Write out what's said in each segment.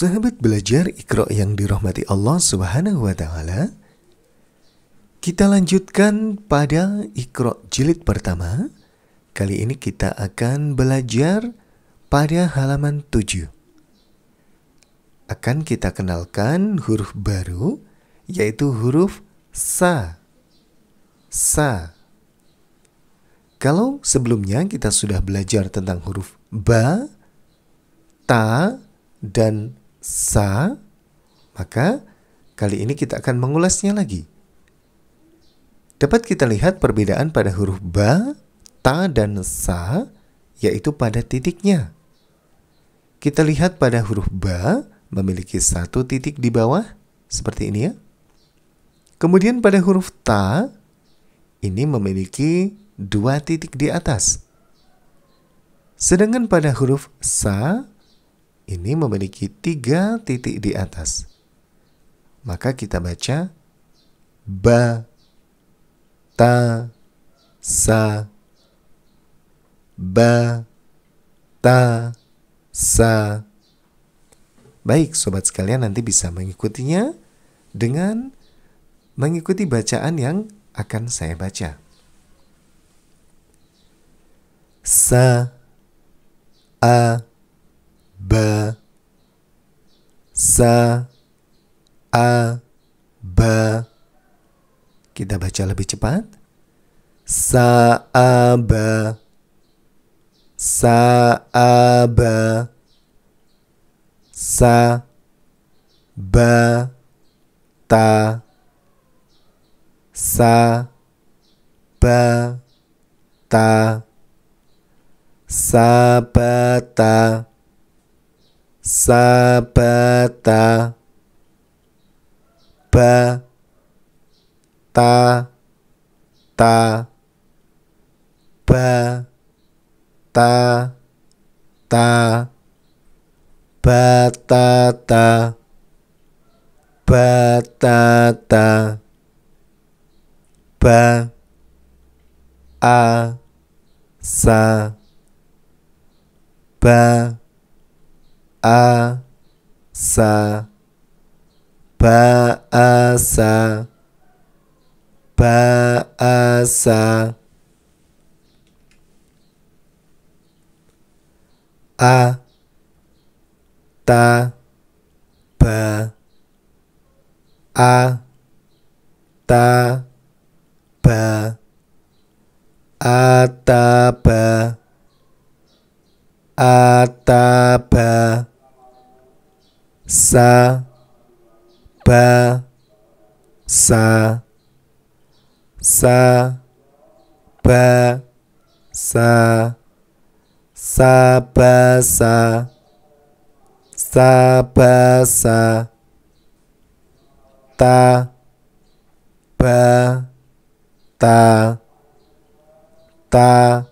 Sahabat belajar Iqra yang dirahmati Allah Subhanahu wa taala. Kita lanjutkan pada Iqra jilid pertama. Kali ini kita akan belajar pada halaman 7. Akan kita kenalkan huruf baru yaitu huruf sa. Sa. Kalau sebelumnya kita sudah belajar tentang huruf ba, ta, dan sa, maka kali ini kita akan mengulasnya lagi. Dapat kita lihat perbedaan pada huruf ba, ta, dan sa, yaitu pada titiknya. Kita lihat pada huruf ba memiliki satu titik di bawah, seperti ini ya. Kemudian pada huruf ta, ini memiliki dua titik di atas. Sedangkan pada huruf sa, ini memiliki tiga titik di atas. Maka kita baca ba ta sa ba ta sa Baik, sobat sekalian nanti bisa mengikutinya dengan mengikuti bacaan yang akan saya baca. Sa a ba sa a ba kita baca lebih cepat a saaba sa ba ta sa ba ta sabata ba ta ta ba ta ta batata batata ba a sa ba a sa ba a sa ba a sa a ta ba a ta ba a a ta ba -ta -ba sa ba sa sa ba sa sa ba sa sa ba sa ta ba ta ta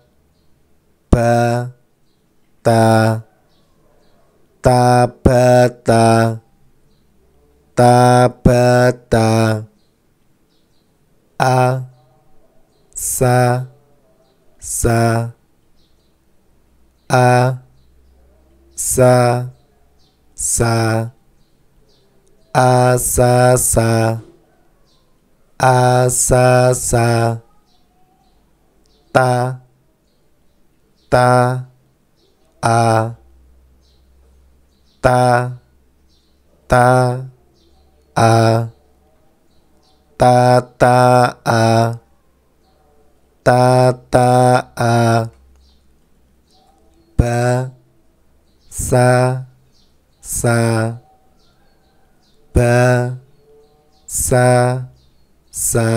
ba ta Tabata Tabata A Sa Sa A Sa Sa A Sa Sa A Sa Sa Ta Ta A ta ta a ta ta a ta ta a ba sa sa ba sa sa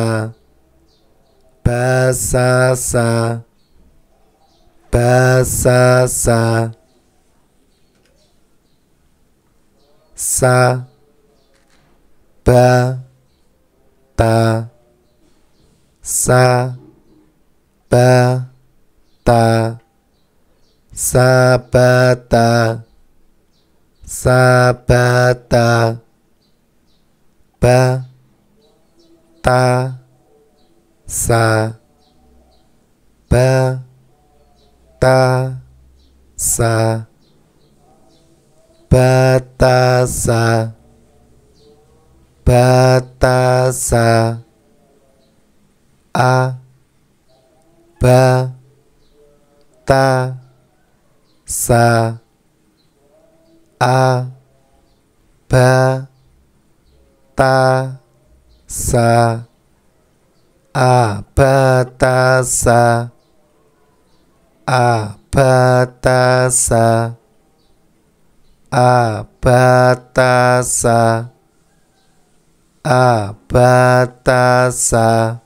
ba sa sa ba sa sa, ba, sa, sa. sa ba ta sa ba ta sabata sabata ba ta sa ba ta sa batasa batasa a ba ta sa a ba ta sa a batasa a batasa abatasa abatasa